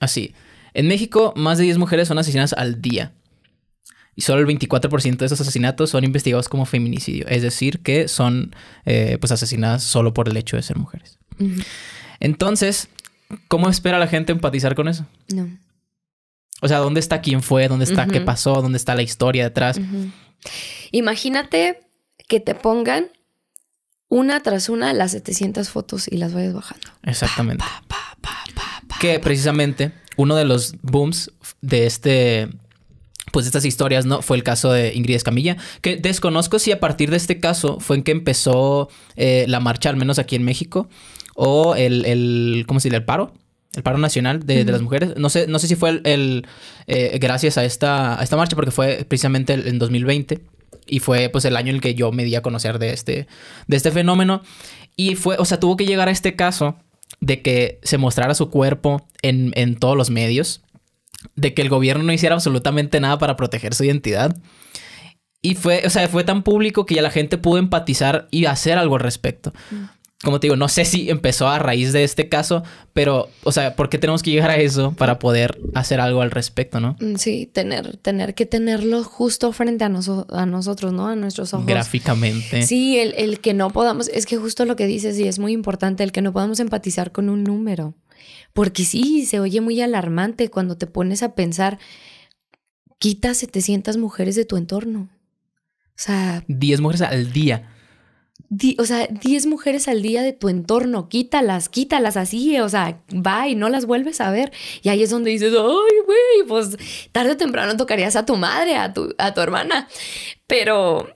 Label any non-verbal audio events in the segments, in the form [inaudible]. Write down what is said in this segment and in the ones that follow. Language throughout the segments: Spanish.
Así. En México, más de 10 mujeres son asesinadas al día. Y solo el 24% de esos asesinatos son investigados como feminicidio. Es decir, que son eh, pues asesinadas solo por el hecho de ser mujeres. Entonces, ¿cómo espera la gente empatizar con eso? No. O sea, ¿dónde está quién fue? ¿Dónde está qué pasó? ¿Dónde está la historia detrás? Imagínate que te pongan una tras una las 700 fotos y las vayas bajando. Exactamente que precisamente uno de los booms de este pues estas historias, ¿no? Fue el caso de Ingrid Escamilla, que desconozco si a partir de este caso fue en que empezó eh, la marcha, al menos aquí en México, o el, el ¿cómo se El paro, el paro nacional de, las mujeres. No sé, no sé si fue el, eh, gracias a esta, esta marcha, porque fue precisamente en 2020 y fue pues el año en el que yo me di a conocer de este, de este fenómeno. Y fue, o sea, tuvo que llegar a este caso de que se mostrara su cuerpo en, en todos los medios, de que el gobierno no hiciera absolutamente nada para proteger su identidad. Y fue, o sea, fue tan público que ya la gente pudo empatizar y hacer algo al respecto. Mm como te digo, no sé si empezó a raíz de este caso, pero, o sea, ¿por qué tenemos que llegar a eso para poder hacer algo al respecto, no? Mm, sí, tener, tener que tenerlo justo frente a, a nosotros, ¿no? A nuestros ojos. Gráficamente. Sí, el, el, que no podamos, es que justo lo que dices, y es muy importante, el que no podamos empatizar con un número. Porque sí, se oye muy alarmante cuando te pones a pensar, quita 700 mujeres de tu entorno. O sea... 10 mujeres al día o sea, 10 mujeres al día de tu entorno, quítalas, quítalas así, o sea, va y no las vuelves a ver. Y ahí es donde dices, ay, güey, pues tarde o temprano tocarías a tu madre, a tu, a tu hermana. Pero,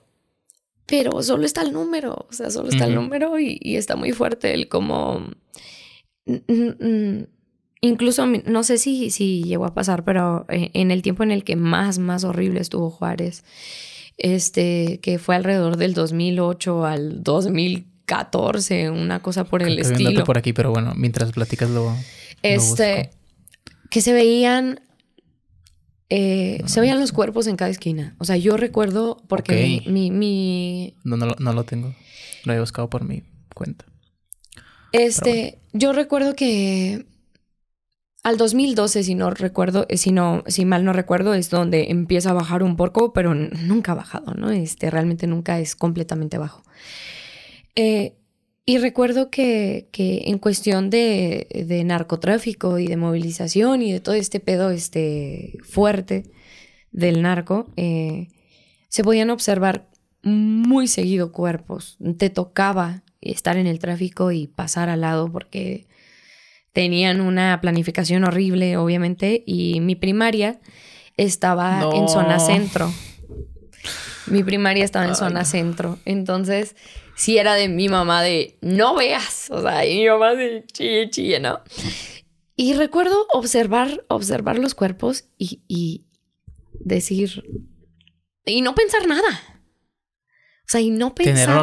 pero solo está el número, o sea, solo está el número y, está muy fuerte el como... Incluso, no sé si, si llegó a pasar, pero eh, en el tiempo en el que más, más horrible estuvo Juárez, este, que fue alrededor del 2008 al 2014, una cosa por el estilo. Un por aquí, pero bueno, mientras platicas lo. Este, que se veían. Eh, se veían los cuerpos en cada esquina. O sea, yo recuerdo porque mi, mi, No, no, lo tengo. Lo he buscado por mi cuenta. Este, yo recuerdo que al 2012, si no recuerdo, eh, si no, si mal no recuerdo, es donde empieza a bajar un poco, pero nunca ha bajado, ¿no? Este realmente nunca es completamente bajo. Eh, y recuerdo que, en cuestión de, narcotráfico y de movilización y de todo este pedo este, fuerte del narco, eh, se podían observar muy seguido cuerpos. Te tocaba estar en el tráfico y pasar al lado porque tenían una planificación horrible, obviamente, y mi primaria estaba en zona centro. Mi primaria estaba en zona centro. Entonces, si era de mi mamá de no veas. O sea, y mi mamá de chille, chille, ¿no? Y recuerdo observar, observar los cuerpos y, y decir. Y no pensar nada. O sea, y no pensar nada,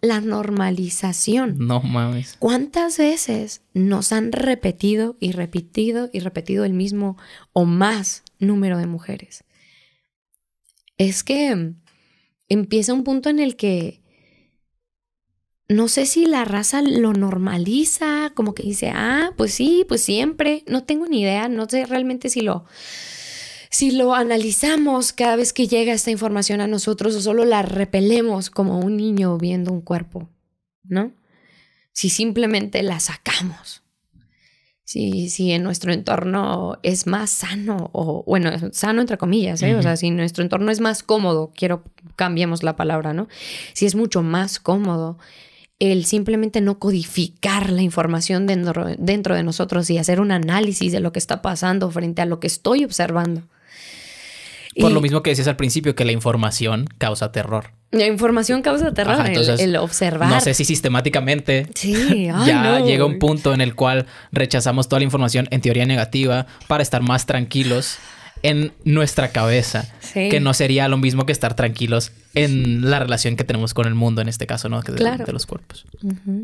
la normalización. No mames. ¿Cuántas veces nos han repetido y repetido y repetido el mismo o más número de mujeres? Es que empieza un punto en el que no sé si la raza lo normaliza, como que dice, ah, pues sí, pues siempre, no tengo ni idea, no sé realmente si lo si lo analizamos cada vez que llega esta información a nosotros o solo la repelemos como un niño viendo un cuerpo, ¿no? Si simplemente la sacamos. Si, si en nuestro entorno es más sano, o bueno, sano entre comillas, ¿eh? o sea, si nuestro entorno es más cómodo, quiero cambiemos la palabra, ¿no? Si es mucho más cómodo el simplemente no codificar la información dentro, de nosotros y hacer un análisis de lo que está pasando frente a lo que estoy observando. Por lo mismo que decías al principio, que la información causa terror. La información causa terror, el, observar. No sé si sistemáticamente [laughs] ya llega un punto en el cual rechazamos toda la información en teoría negativa para estar más tranquilos en nuestra cabeza, que no sería lo mismo que estar tranquilos en la relación que tenemos con el mundo en este caso, ¿no? Que de, los cuerpos.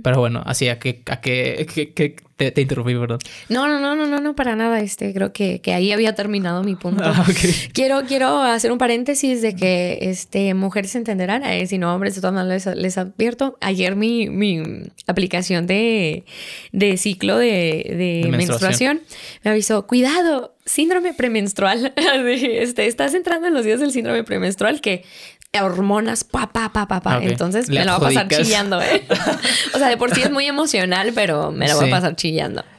Pero bueno, así a que, que, que te, interrumpí, perdón. No, no, no, no, no, no, para nada. Este, creo que, que ahí había terminado mi punto. Ah, quiero, quiero hacer un paréntesis de que este, mujeres entenderán, eh, si no, hombres, les, advierto. Ayer mi, mi aplicación de, de ciclo de, de menstruación. menstruación me avisó, cuidado, síndrome premenstrual. [laughs] este, estás entrando en los días del síndrome premenstrual que hormonas, pa, pa, pa, pa, pa. Ah, Entonces me la va a pasar chillando, ¿eh? [laughs] o sea, de por sí es muy emocional, pero me la va a pasar chillando.